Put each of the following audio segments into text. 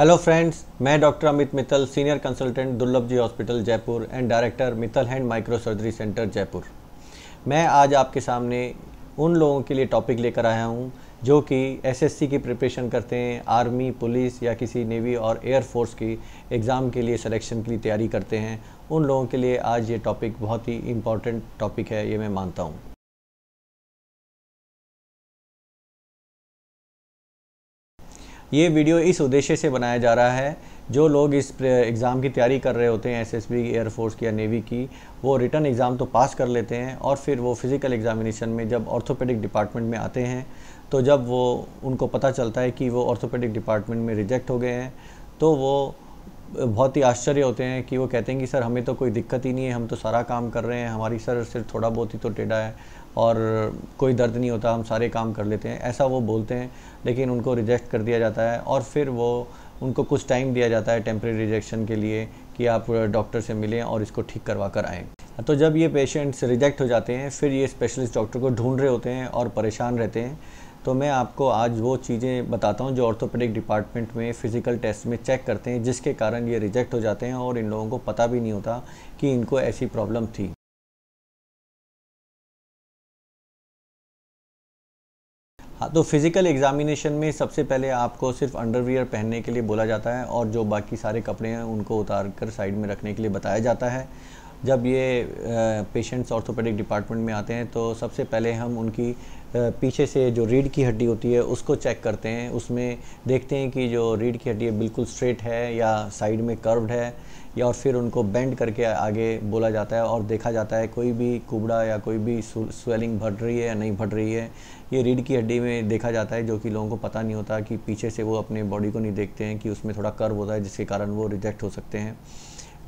hello friends मैं doctor Amit Mittal senior consultant Durlabh ji hospital Jaipur and director Mittal hand micro surgery centre Jaipur मैं आज आपके सामने उन लोगों के लिए टॉपिक लेकर आया हूँ जो कि एसएससी की प्रिपरेशन करते हैं आर्मी पुलिस या किसी नेवी और एयर फोर्स की एग्ज़ाम के लिए सिलेक्शन की तैयारी करते हैं उन लोगों के लिए आज ये टॉपिक बहुत ही इम्पॉर्टेंट टॉपिक है ये मैं मानता हूँ ये वीडियो इस उद्देश्य से बनाया जा रहा है जो लोग इस एग्ज़ाम की तैयारी कर रहे होते हैं एसएसबी एयरफोर्स की या नेवी की वो रिटर्न एग्ज़ाम तो पास कर लेते हैं और फिर वो फिज़िकल एग्ज़ामिनेशन में जब ऑर्थोपेडिक डिपार्टमेंट में आते हैं तो जब वो उनको पता चलता है कि वो ऑर्थोपेडिक डिपार्टमेंट में रिजेक्ट हो गए हैं तो वो बहुत ही आश्चर्य होते हैं कि वो कहते हैं कि सर हमें तो कोई दिक्कत ही नहीं है हम तो सारा काम कर रहे हैं हमारी सर सिर्फ थोड़ा बहुत ही तो टेढ़ा है और कोई दर्द नहीं होता हम सारे काम कर लेते हैं ऐसा वो बोलते हैं लेकिन उनको रिजेक्ट कर दिया जाता है और फिर वो उनको कुछ टाइम दिया जाता है टेम्प्रेरी रिजेक्शन के लिए कि आप डॉक्टर से मिलें और इसको ठीक करवा कर आएँ तो जब ये पेशेंट्स रिजेक्ट हो जाते हैं फिर ये स्पेशलिस्ट डॉक्टर को ढूंढ रहे होते हैं और परेशान रहते हैं तो मैं आपको आज वो चीज़ें बताता हूँ जो ऑर्थोपेडिक डिपार्टमेंट में फ़िज़िकल टेस्ट में चेक करते हैं जिसके कारण ये रिजेक्ट हो जाते हैं और इन लोगों को पता भी नहीं होता कि इनको ऐसी प्रॉब्लम थी हाँ तो फिज़िकल एग्ज़ामिनेशन में सबसे पहले आपको सिर्फ अंडरवियर पहनने के लिए बोला जाता है और जो बाकी सारे कपड़े हैं उनको उतार कर साइड में रखने के लिए बताया जाता है जब ये पेशेंट्स ऑर्थोपेडिक डिपार्टमेंट में आते हैं तो सबसे पहले हम उनकी पीछे से जो रीढ़ की हड्डी होती है उसको चेक करते हैं उसमें देखते हैं कि जो रीढ़ की हड्डी है बिल्कुल स्ट्रेट है या साइड में कर्व्ड है या और फिर उनको बेंड करके आगे बोला जाता है और देखा जाता है कोई भी कुबड़ा या कोई भी स्वेलिंग बढ़ रही है या नहीं बढ़ रही है ये रीढ़ की हड्डी में देखा जाता है जो कि लोगों को पता नहीं होता कि पीछे से वो अपने बॉडी को नहीं देखते हैं कि उसमें थोड़ा कर्व होता है जिसके कारण वो रिजेक्ट हो सकते हैं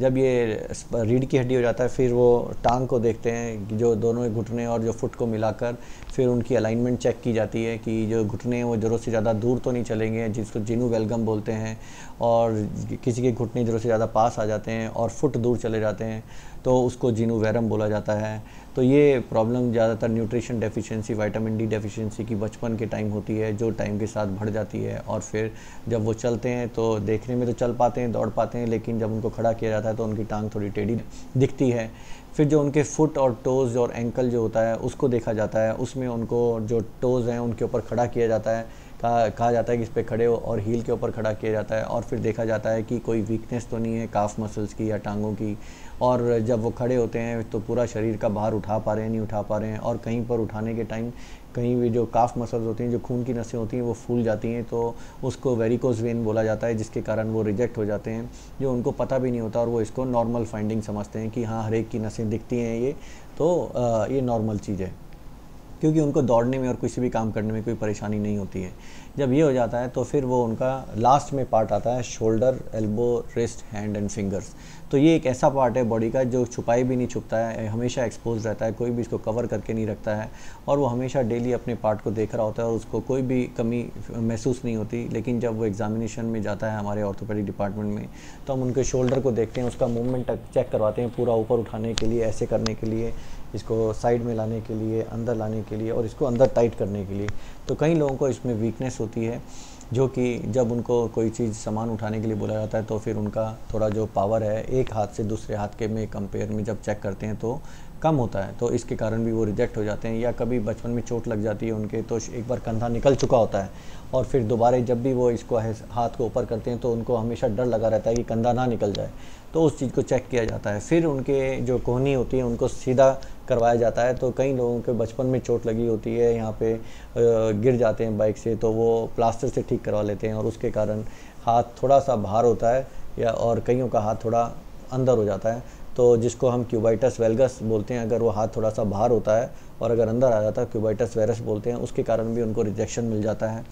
जब ये रीढ़ की हड्डी हो जाता है फिर वो टांग को देखते हैं जो दोनों घुटने और जो फुट को मिलाकर फिर उनकी अलाइनमेंट चेक की जाती है कि जो घुटने हैं वो जरूर से ज़्यादा दूर तो नहीं चलेंगे जिसको जिनू वेलगम बोलते हैं और किसी के घुटने जरूर से ज़्यादा पास आ जाते हैं और फुट दूर चले जाते हैं तो उसको जिनू वैरम बोला जाता है तो ये प्रॉब्लम ज़्यादातर nutrition deficiency vitamin D deficiency की बचपन के टाइम होती है जो टाइम के साथ बढ़ जाती है और फिर जब वो चलते हैं तो देखने में तो चल पाते हैं दौड़ पाते हैं लेकिन जब उनको खड़ा किया जाता है तो उनकी टांग थोड़ी टेढ़ी दिखती है फिर जो उनके फुट और टोज़ और एंकल जो होता है उसको देखा जाता है उसमें उनको जो टोज़ हैं उनके ऊपर खड़ा किया जाता है कहा जाता है कि इस पर खड़े हो और हील के ऊपर खड़ा किया जाता है और फिर देखा जाता है कि कोई वीकनेस तो नहीं है काफ मसल्स की या टांगों की और जब वो खड़े होते हैं तो पूरा शरीर का बाहर उठा पा रहे हैं नहीं उठा पा रहे हैं और कहीं पर उठाने के टाइम कहीं भी जो काफ मसल्स होती हैं जो खून की नसें होती हैं वो फूल जाती हैं तो उसको वेरिकोज वेन बोला जाता है जिसके कारण वो रिजेक्ट हो जाते हैं जो उनको पता भी नहीं होता और वो इसको नॉर्मल फाइंडिंग समझते हैं कि हाँ हर एक की नसें दिखती हैं ये तो ये नॉर्मल चीज़ है क्योंकि उनको दौड़ने में और कुछ भी काम करने में कोई परेशानी नहीं होती है जब ये हो जाता है तो फिर वो उनका लास्ट में पार्ट आता है shoulder elbow wrist hand and fingers तो ये एक ऐसा पार्ट है बॉडी का जो छुपाई भी नहीं छुपता है हमेशा एक्सपोज रहता है कोई भी इसको कवर करके नहीं रखता है और वो हमेशा डेली अपने पार्ट को देख रहा होता है और उसको कोई भी कमी महसूस नहीं होती लेकिन जब वो एग्जामिनेशन में जाता है हमारे ऑर्थोपेडिक डिपार्टमेंट में तो हम उनके शोल्डर को देखते हैं उसका मूवमेंट चेक करवाते हैं पूरा ऊपर उठाने के लिए ऐसे करने के लिए इसको साइड में लाने के लिए अंदर लाने के लिए और इसको अंदर टाइट करने के लिए तो कई लोगों को इसमें वीकनेस होती है जो कि जब उनको कोई चीज़ सामान उठाने के लिए बोला जाता है तो फिर उनका थोड़ा जो पावर है एक हाथ से दूसरे हाथ के में कंपेयर में जब चेक करते हैं तो कम होता है तो इसके कारण भी वो रिजेक्ट हो जाते हैं या कभी बचपन में चोट लग जाती है उनके तो एक बार कंधा निकल चुका होता है और फिर दोबारा जब भी वो इसको हाथ को ऊपर करते हैं तो उनको हमेशा डर लगा रहता है कि कंधा ना निकल जाए तो उस चीज़ को चेक किया जाता है फिर उनके जो कोहनी होती है उनको सीधा करवाया जाता है तो कई लोगों के बचपन में चोट लगी होती है यहाँ पे गिर जाते हैं बाइक से तो वो प्लास्टर से ठीक करवा लेते हैं और उसके कारण हाथ थोड़ा सा भार होता है या और कईयों का हाथ थोड़ा अंदर हो जाता है तो जिसको हम क्यूबाइटस वेलगस बोलते हैं अगर वो हाथ थोड़ा सा बाहर होता है और अगर अंदर आ जाता है क्यूबाइटस वेरस बोलते हैं उसके कारण भी उनको रिजेक्शन मिल जाता है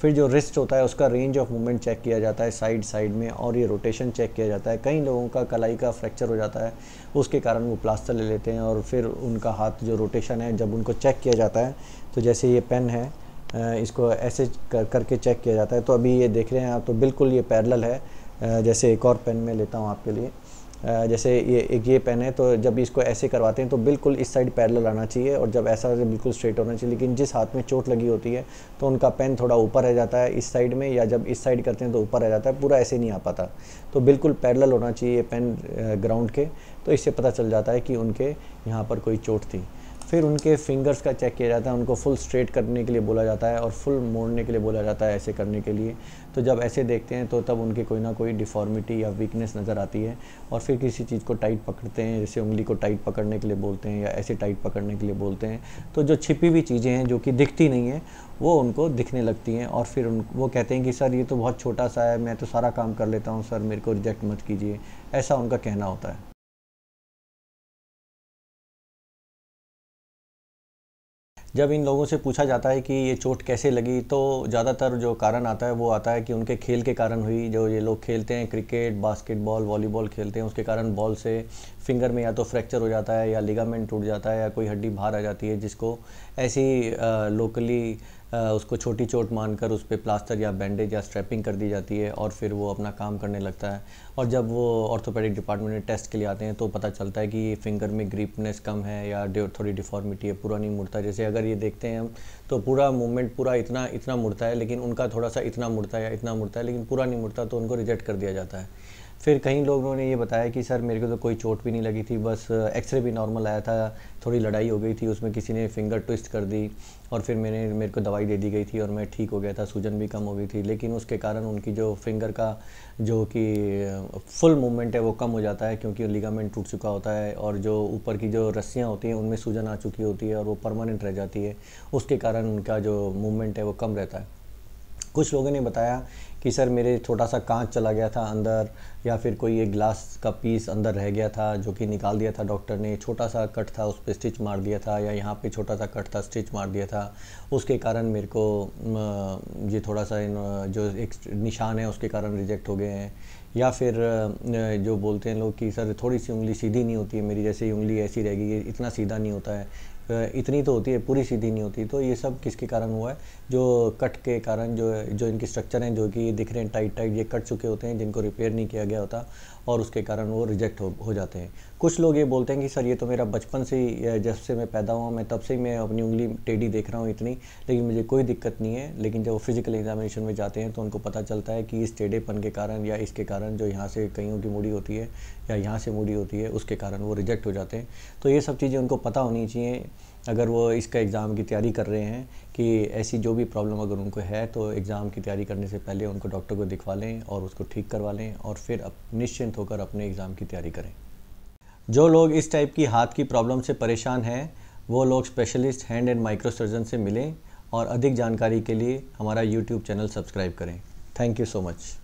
फिर जो रिस्ट होता है उसका रेंज ऑफ मूवमेंट चेक किया जाता है साइड साइड में और ये रोटेशन चेक किया जाता है कई लोगों का कलाई का फ्रैक्चर हो जाता है उसके कारण वो प्लास्टर ले लेते हैं और फिर उनका हाथ जो रोटेशन है जब उनको चेक किया जाता है तो जैसे ये पेन है इसको ऐसे कर करके चेक किया जाता है तो अभी ये देख रहे हैं आप तो बिल्कुल ये पैरल है जैसे एक और पेन में लेता हूँ आपके लिए जैसे ये एक ये पेन है तो जब इसको ऐसे करवाते हैं तो बिल्कुल इस साइड पैरल आना चाहिए और जब ऐसा बिल्कुल स्ट्रेट होना चाहिए लेकिन जिस हाथ में चोट लगी होती है तो उनका पेन थोड़ा ऊपर रह जाता है इस साइड में या जब इस साइड करते हैं तो ऊपर रह जाता है पूरा ऐसे नहीं आ पाता तो बिल्कुल पैरल होना चाहिए पेन ग्राउंड के तो इससे पता चल जाता है कि उनके यहाँ पर कोई चोट थी फिर उनके फिंगर्स का चेक किया जाता है उनको फुल स्ट्रेट करने के लिए बोला जाता है और फुल मोड़ने के लिए बोला जाता है ऐसे करने के लिए तो जब ऐसे देखते हैं तो तब उनके कोई ना कोई डिफॉर्मिटी या वीकनेस नज़र आती है और फिर किसी चीज़ को टाइट पकड़ते हैं जैसे उंगली को टाइट पकड़ने के लिए बोलते हैं या ऐसे टाइट पकड़ने के लिए बोलते हैं तो जो छिपी हुई चीज़ें हैं जो कि दिखती नहीं हैं वो उनको दिखने लगती हैं और फिर उन वो कहते हैं कि सर ये तो बहुत छोटा सा है मैं तो सारा काम कर लेता हूँ सर मेरे को रिजेक्ट मत कीजिए ऐसा उनका कहना होता है जब इन लोगों से पूछा जाता है कि ये चोट कैसे लगी तो ज़्यादातर जो कारण आता है वो आता है कि उनके खेल के कारण हुई जो ये लोग खेलते हैं क्रिकेट बास्केटबॉल वॉलीबॉल खेलते हैं उसके कारण बॉल से फिंगर में या तो फ्रैक्चर हो जाता है या लिगामेंट टूट जाता है या कोई हड्डी बाहर आ जाती है जिसको ऐसी लोकली उसको छोटी चोट मानकर उस पर प्लास्टर या बैंडेज या स्ट्रैपिंग कर दी जाती है और फिर वो अपना काम करने लगता है और जब वो ऑर्थोपेडिक डिपार्टमेंट में टेस्ट के लिए आते हैं तो पता चलता है कि फिंगर में ग्रिपनेस कम है या थोड़ी डिफॉर्मिटी है पूरा नहीं मुड़ता जैसे अगर ये देखते हैं हम तो पूरा मूवमेंट पूरा इतना इतना मुड़ता है लेकिन उनका थोड़ा सा इतना मुड़ता है या इतना मुड़ता है लेकिन पूरा नहीं मुड़ता तो उनको रिजेक्ट कर दिया जाता है फिर कहीं लोगों ने ये बताया कि सर मेरे को तो कोई चोट भी नहीं लगी थी बस एक्सरे भी नॉर्मल आया था थोड़ी लड़ाई हो गई थी उसमें किसी ने फिंगर ट्विस्ट कर दी और फिर मैंने मेरे को दवाई दे दी गई थी और मैं ठीक हो गया था सूजन भी कम हो गई थी लेकिन उसके कारण उनकी जो फिंगर का जो कि फुल मूवमेंट है वो कम हो जाता है क्योंकि लिगामेंट टूट चुका होता है और जो ऊपर की जो रस्सियाँ होती हैं उनमें सूजन आ चुकी होती है और वो परमानेंट रह जाती है उसके कारण उनका जो मूवमेंट है वो कम रहता है कुछ लोगों ने बताया कि सर मेरे छोटा सा कांच चला गया था अंदर या फिर कोई एक ग्लास का पीस अंदर रह गया था जो कि निकाल दिया था डॉक्टर ने छोटा सा कट था उस पर स्टिच मार दिया था या यहाँ पे छोटा सा कट था स्टिच मार दिया था उसके कारण मेरे को ये थोड़ा सा जो एक निशान है उसके कारण रिजेक्ट हो गए हैं या फिर जो बोलते हैं लोग कि सर थोड़ी सी उंगली सीधी नहीं होती है मेरी जैसे उंगली ऐसी रह गई इतना सीधा नहीं होता है इतनी तो होती है पूरी सीधी नहीं होती तो ये सब किसके कारण हुआ है जो कट के कारण जो जो इनके स्ट्रक्चर हैं जो कि दिख रहे हैं टाइट टाइट ये कट चुके होते हैं जिनको रिपेयर नहीं किया गया होता और उसके कारण वो रिजेक्ट हो, हो जाते हैं कुछ लोग ये बोलते हैं कि सर ये तो मेरा बचपन से ही जब से मैं पैदा हुआ मैं तब से ही मैं अपनी उंगली टेढ़ी देख रहा हूँ इतनी लेकिन मुझे कोई दिक्कत नहीं है लेकिन जब वो फिजिकल एग्जामिनेशन में जाते हैं तो उनको पता चलता है कि इस टेढ़ेपन के कारण या इसके कारण जो यहाँ से कईयों की मूड़ी होती है या यहाँ से मूढ़ी होती है उसके कारण वो रिजेक्ट हो जाते हैं तो ये सब चीज़ें उनको पता होनी चाहिए अगर वो इसका एग्ज़ाम की तैयारी कर रहे हैं कि ऐसी जो भी प्रॉब्लम अगर उनको है तो एग्ज़ाम की तैयारी करने से पहले उनको डॉक्टर को दिखवा लें और उसको ठीक करवा लें और फिर निश्चिंत होकर अपने एग्ज़ाम की तैयारी करें जो लोग इस टाइप की हाथ की प्रॉब्लम से परेशान हैं वो लोग specialist hand and micro surgeon से मिलें और अधिक जानकारी के लिए हमारा यूट्यूब चैनल सब्सक्राइब करें थैंक यू सो मच